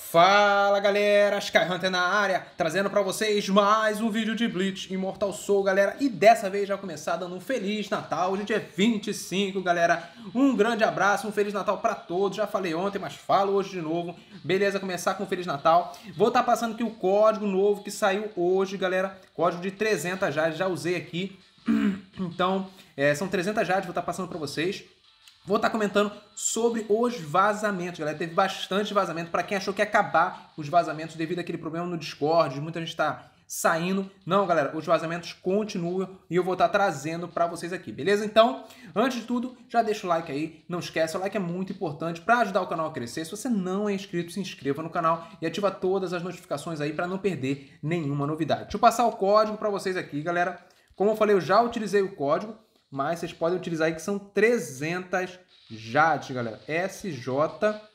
Fala galera, Skyhunter na área, trazendo para vocês mais um vídeo de Blitz Immortal Soul, galera. E dessa vez já começar dando um Feliz Natal, hoje é 25, galera. Um grande abraço, um Feliz Natal para todos. Já falei ontem, mas falo hoje de novo. Beleza, começar com um Feliz Natal. Vou estar tá passando aqui o código novo que saiu hoje, galera. Código de 300 já, já usei aqui. Então, é, são 300 já, vou estar tá passando para vocês. Vou estar tá comentando sobre os vazamentos, galera. Teve bastante vazamento. Para quem achou que ia acabar os vazamentos devido àquele problema no Discord, muita gente está saindo. Não, galera, os vazamentos continuam e eu vou estar tá trazendo para vocês aqui, beleza? Então, antes de tudo, já deixa o like aí. Não esquece, o like é muito importante para ajudar o canal a crescer. Se você não é inscrito, se inscreva no canal e ativa todas as notificações aí para não perder nenhuma novidade. Deixa eu passar o código para vocês aqui, galera. Como eu falei, eu já utilizei o código mas vocês podem utilizar aí que são 300 jades galera. SJPF01.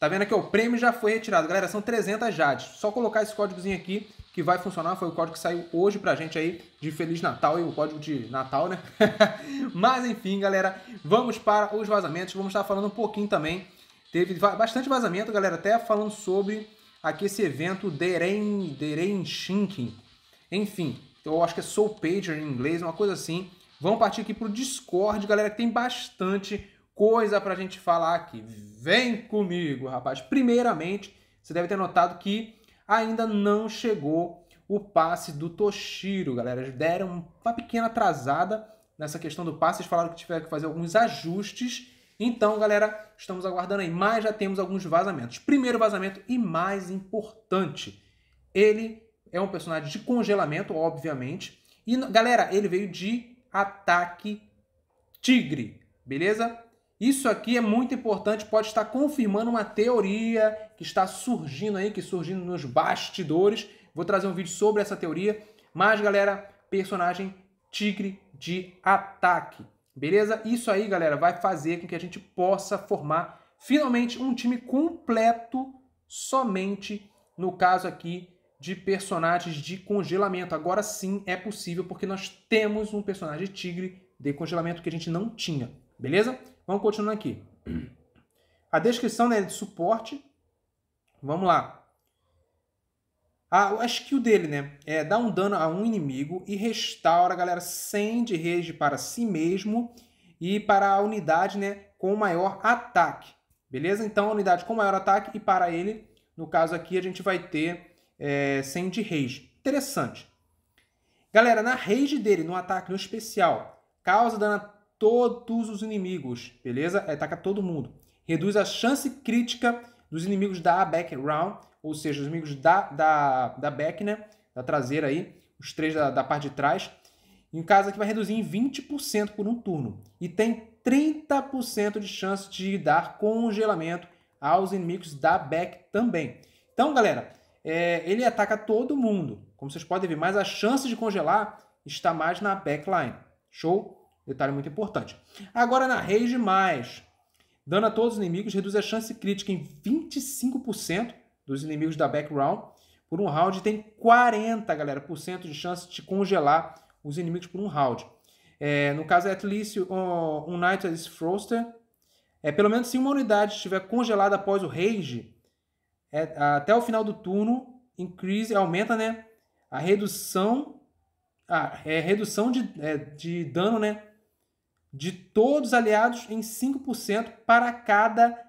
Tá vendo aqui, ó, o prêmio já foi retirado. Galera, são 300 jades Só colocar esse códigozinho aqui que vai funcionar. Foi o código que saiu hoje pra gente aí de Feliz Natal e o código de Natal, né? Mas enfim, galera, vamos para os vazamentos. Vamos estar falando um pouquinho também. Teve bastante vazamento, galera, até falando sobre aqui esse evento Deren, Deren Shinkin. Enfim, eu acho que é Soul Pager em inglês, uma coisa assim. Vamos partir aqui pro Discord, galera, que tem bastante coisa pra gente falar aqui. Vem comigo, rapaz. Primeiramente, você deve ter notado que ainda não chegou o passe do Toshiro, galera. Eles deram uma pequena atrasada nessa questão do passe. Eles falaram que tiveram que fazer alguns ajustes então, galera, estamos aguardando aí, mas já temos alguns vazamentos. Primeiro vazamento e mais importante, ele é um personagem de congelamento, obviamente. E, galera, ele veio de ataque tigre, beleza? Isso aqui é muito importante, pode estar confirmando uma teoria que está surgindo aí, que surgindo nos bastidores. Vou trazer um vídeo sobre essa teoria. Mas, galera, personagem tigre de ataque. Beleza? Isso aí, galera, vai fazer com que a gente possa formar finalmente um time completo somente no caso aqui de personagens de congelamento. Agora sim é possível porque nós temos um personagem tigre de congelamento que a gente não tinha. Beleza? Vamos continuando aqui. A descrição né, de suporte. Vamos lá. Ah, acho que o dele, né? É, dá um dano a um inimigo e restaura, galera, 100 de rage para si mesmo e para a unidade, né? Com maior ataque. Beleza? Então, a unidade com maior ataque e para ele, no caso aqui, a gente vai ter é, 100 de rage. Interessante. Galera, na rage dele, no ataque no especial, causa dano a todos os inimigos, beleza? Ataca todo mundo. Reduz a chance crítica dos inimigos da background ou seja, os amigos da, da, da back, né? Da traseira aí, os três da, da parte de trás. Em casa que vai reduzir em 20% por um turno. E tem 30% de chance de dar congelamento aos inimigos da back também. Então, galera, é, ele ataca todo mundo, como vocês podem ver, mas a chance de congelar está mais na backline. Show? Detalhe muito importante. Agora na rage mais. Dano a todos os inimigos reduz a chance crítica em 25% dos inimigos da background por um round tem 40, galera, por cento de chance de congelar os inimigos por um round. É, no caso, é at least um, um Night is Froster. É, pelo menos se uma unidade estiver congelada após o rage, é, até o final do turno, increase, aumenta né, a redução a é, redução de, é, de dano né, de todos os aliados em 5% para cada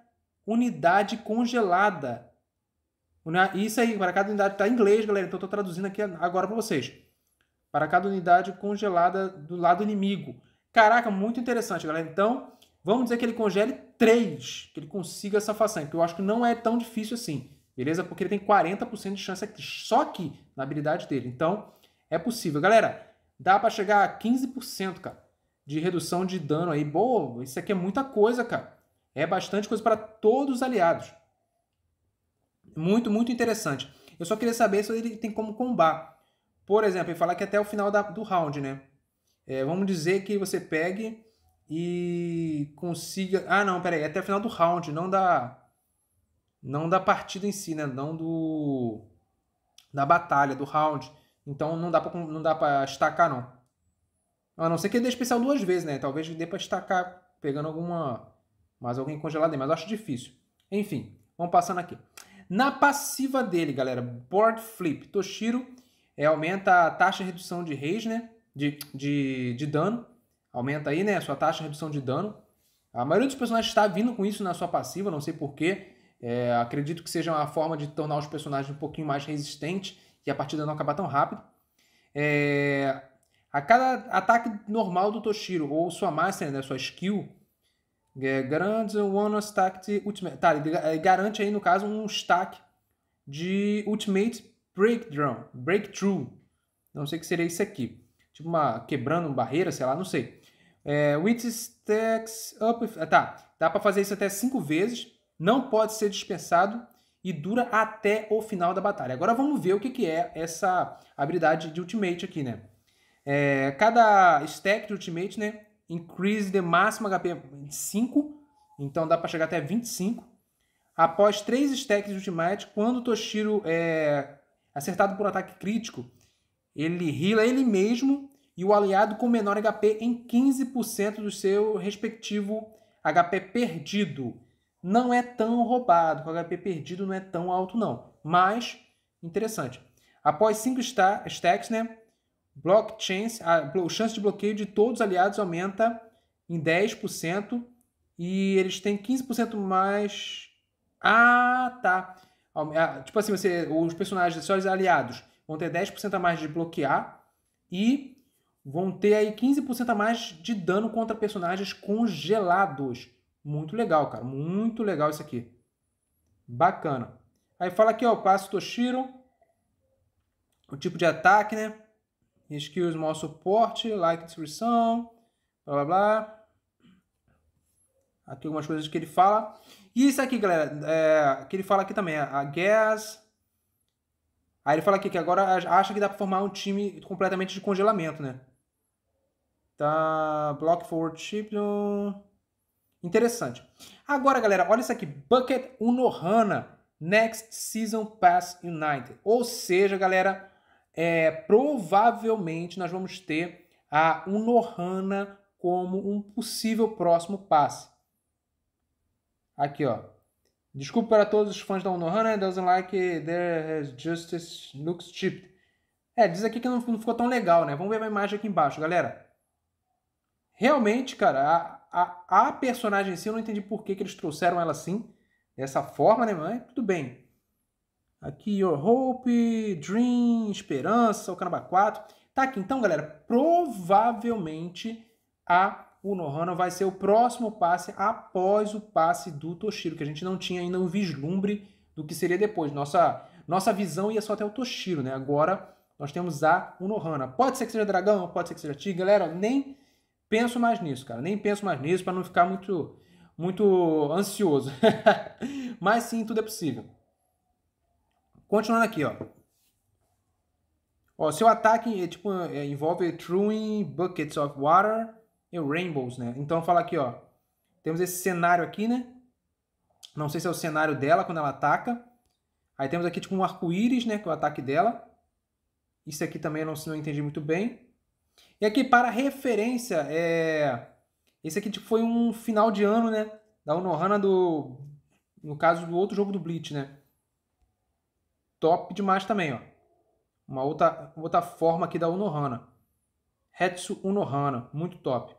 unidade congelada né? Isso aí, para cada unidade está em inglês, galera. Então, estou traduzindo aqui agora para vocês. Para cada unidade congelada do lado inimigo. Caraca, muito interessante, galera. Então, vamos dizer que ele congele 3, que ele consiga essa façanha, que eu acho que não é tão difícil assim, beleza? Porque ele tem 40% de chance aqui, só aqui, na habilidade dele. Então, é possível. Galera, dá para chegar a 15%, cara, de redução de dano aí. Boa, isso aqui é muita coisa, cara. É bastante coisa para todos os aliados. Muito, muito interessante. Eu só queria saber se ele tem como combar. Por exemplo, ele falar que até o final da, do round, né? É, vamos dizer que você pegue e consiga. Ah, não, peraí, é até o final do round, não da. Não da partida em si, né? Não do. Da batalha, do round. Então não dá pra, não dá pra estacar, não. A não ser que ele dê especial duas vezes, né? Talvez dê pra estacar pegando alguma. Mais alguém congelado aí, mas eu acho difícil. Enfim, vamos passando aqui. Na passiva dele, galera, Board Flip, Toshiro, é, aumenta a taxa de redução de reis, né? De, de, de dano. Aumenta aí, né? A sua taxa de redução de dano. A maioria dos personagens está vindo com isso na sua passiva, não sei porquê. É, acredito que seja uma forma de tornar os personagens um pouquinho mais resistentes e a partida não acabar tão rápido. É, a cada ataque normal do Toshiro, ou sua master, né, sua skill, é, garante One Stack Ultimate. Tá, ele garante aí, no caso, um stack de Ultimate Breakdown, Breakthrough. Não sei o que seria isso aqui. Tipo uma quebrando uma barreira, sei lá, não sei. É, which stacks up. Tá, dá para fazer isso até cinco vezes. Não pode ser dispensado e dura até o final da batalha. Agora vamos ver o que, que é essa habilidade de Ultimate aqui, né? É, cada stack de Ultimate, né? Increase the máximo HP em 5. Então dá para chegar até 25. Após 3 stacks de ultimate, quando o Toshiro é acertado por ataque crítico, ele heala ele mesmo e o aliado com menor HP em 15% do seu respectivo HP perdido. Não é tão roubado, o HP perdido não é tão alto não, mas interessante. Após 5 stacks, né, Blockchain, a chance de bloqueio de todos os aliados aumenta em 10% e eles têm 15% mais. Ah, tá. É, tipo assim, você, os personagens, só os aliados, vão ter 10% a mais de bloquear e vão ter aí 15% a mais de dano contra personagens congelados. Muito legal, cara. Muito legal isso aqui. Bacana. Aí fala aqui, ó, passo Toshiro. O tipo de ataque, né? skills, maior suporte, like, descrição, blá blá blá. Aqui algumas coisas que ele fala. E isso aqui, galera, é, que ele fala aqui também, a gas. Aí ele fala aqui que agora acha que dá para formar um time completamente de congelamento, né? Tá, block forward champion. Interessante. Agora, galera, olha isso aqui, Bucket Unohana Next Season Pass United. Ou seja, galera, é, provavelmente nós vamos ter a, um Nohana como um possível próximo passe. Aqui, ó. Desculpa para todos os fãs da Unohana, doesn't like it, there justice looks cheap. É, diz aqui que não, não ficou tão legal, né? Vamos ver a imagem aqui embaixo, galera. Realmente, cara, a, a, a personagem em si, eu não entendi por que, que eles trouxeram ela assim, dessa forma, né? Mas tudo bem. Aqui, Your Hope, Dream, Esperança, o Canaba 4. Tá aqui. Então, galera, provavelmente a Unohana vai ser o próximo passe após o passe do Toshiro, que a gente não tinha ainda um vislumbre do que seria depois. Nossa, nossa visão ia só até o Toshiro, né? Agora nós temos a Unohana. Pode ser que seja dragão, pode ser que seja tigre. Galera, nem penso mais nisso, cara. Nem penso mais nisso para não ficar muito, muito ansioso. Mas sim, tudo é possível. Continuando aqui, ó. Ó, seu ataque é, tipo, é, envolve throwing buckets of water e rainbows, né? Então fala aqui, ó. Temos esse cenário aqui, né? Não sei se é o cenário dela quando ela ataca. Aí temos aqui tipo um arco-íris, né? Que é o ataque dela. Isso aqui também eu não, não entendi muito bem. E aqui, para referência, é... esse aqui tipo, foi um final de ano, né? Da Unohana do... No caso do outro jogo do Blitz, né? top demais também, ó. Uma outra, outra forma aqui da Unohana. Hetsu Unohana, muito top.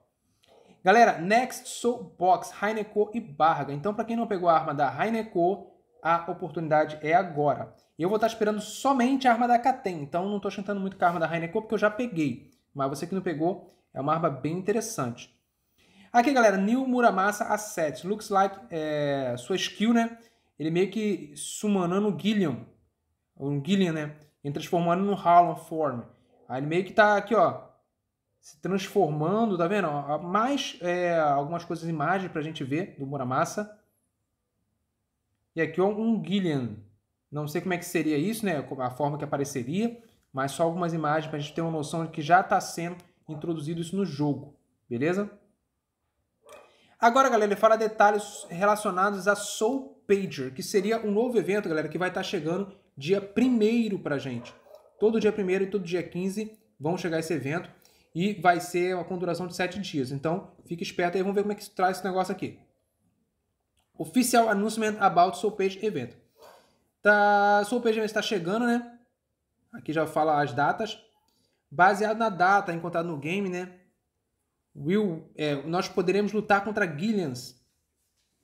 Galera, Next Soul Box, Heineko e Barga. Então, para quem não pegou a arma da Heineko, a oportunidade é agora. Eu vou estar tá esperando somente a arma da Katen, então não estou chantando muito com a arma da Heineko, porque eu já peguei. Mas você que não pegou, é uma arma bem interessante. Aqui, galera, New Muramasa Assets. Looks like é, sua skill, né? Ele meio que sumanando o Gilliam um Gillian, né? E transformando no Haaland Form. Aí ele meio que tá aqui, ó, se transformando, tá vendo? mais é, algumas coisas, imagens pra gente ver do Muramasa. E aqui ó, um Gillian. Não sei como é que seria isso, né? A forma que apareceria, mas só algumas imagens pra gente ter uma noção de que já tá sendo introduzido isso no jogo, beleza? Agora, galera, ele fala detalhes relacionados a Soul Pager, que seria um novo evento, galera, que vai estar tá chegando dia 1 para gente. Todo dia 1 e todo dia 15 vão chegar esse evento e vai ser uma duração de 7 dias. Então, fique esperto aí, vamos ver como é que traz esse negócio aqui. Oficial Announcement About Soul Page Event. Tá, Soul Page Event está chegando, né? Aqui já fala as datas. Baseado na data encontrada no game, né? Will, é, nós poderemos lutar contra Gillians.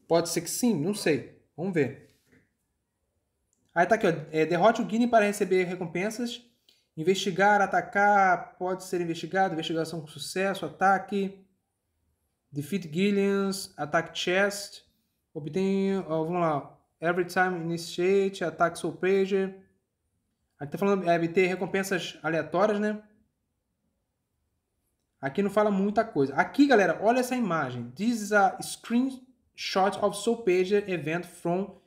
Pode ser que sim, não sei. Vamos ver. Aí tá aqui, ó. É, derrote o Guine para receber recompensas. Investigar, atacar, pode ser investigado, investigação com sucesso, ataque. Defeat Gillians, Attack Chest. Obtém, ó, vamos lá. Every time initiate, Attack Soul page Aqui tá falando é, obter recompensas aleatórias, né? Aqui não fala muita coisa. Aqui, galera, olha essa imagem. This is a screenshot of Soul page event from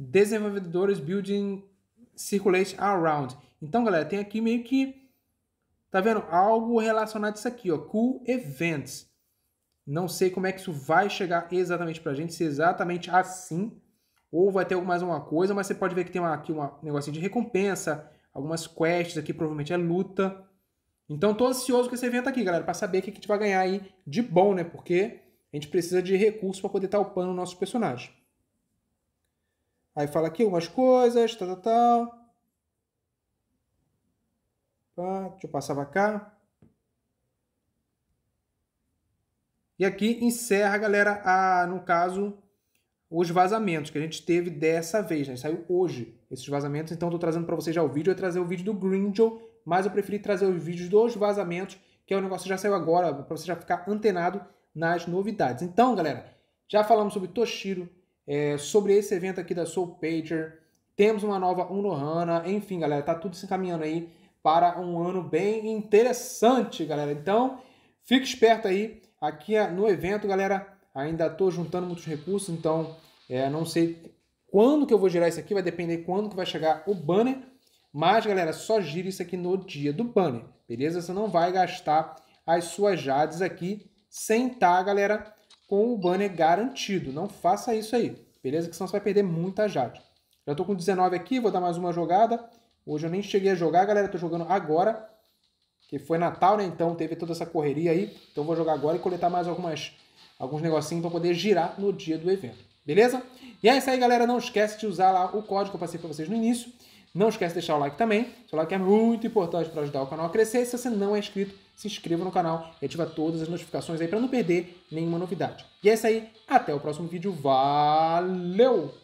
desenvolvedores building circulate around. Então, galera, tem aqui meio que, tá vendo? Algo relacionado a isso aqui, ó, cool events. Não sei como é que isso vai chegar exatamente para gente, se é exatamente assim, ou vai ter mais alguma coisa, mas você pode ver que tem uma, aqui um negocinho de recompensa, algumas quests aqui, provavelmente é luta. Então, tô ansioso com esse evento aqui, galera, para saber o que a gente vai ganhar aí de bom, né? Porque a gente precisa de recursos para poder estar upando o nosso personagem. Aí fala aqui algumas coisas, tal, tal, tal. Pá, deixa eu passar para cá. E aqui encerra, galera, a, no caso, os vazamentos que a gente teve dessa vez. Né? Saiu hoje esses vazamentos, então estou trazendo para vocês já o vídeo. Eu é trazer o vídeo do Grindel mas eu preferi trazer os vídeos dos vazamentos, que é o negócio que já saiu agora, para você já ficar antenado nas novidades. Então, galera, já falamos sobre Toshiro, é, sobre esse evento aqui da Soul Pager. Temos uma nova Unohana. Enfim, galera, tá tudo se encaminhando aí para um ano bem interessante, galera. Então, fique esperto aí. Aqui é no evento, galera, ainda estou juntando muitos recursos, então é, não sei quando que eu vou girar isso aqui, vai depender quando que vai chegar o banner. Mas, galera, só gira isso aqui no dia do banner, beleza? Você não vai gastar as suas jades aqui sem estar, tá, galera, com o banner garantido. Não faça isso aí, beleza? Que senão você vai perder muita Jade. Já tô com 19 aqui, vou dar mais uma jogada. Hoje eu nem cheguei a jogar, galera. Tô jogando agora, que foi Natal, né? Então teve toda essa correria aí. Então vou jogar agora e coletar mais algumas, alguns negocinhos para poder girar no dia do evento, beleza? E é isso aí, galera. Não esquece de usar lá o código que eu passei para vocês no início. Não esquece de deixar o like também. Seu like é muito importante para ajudar o canal a crescer. Se você não é inscrito, se inscreva no canal e ativa todas as notificações aí para não perder nenhuma novidade. E é isso aí, até o próximo vídeo. Valeu!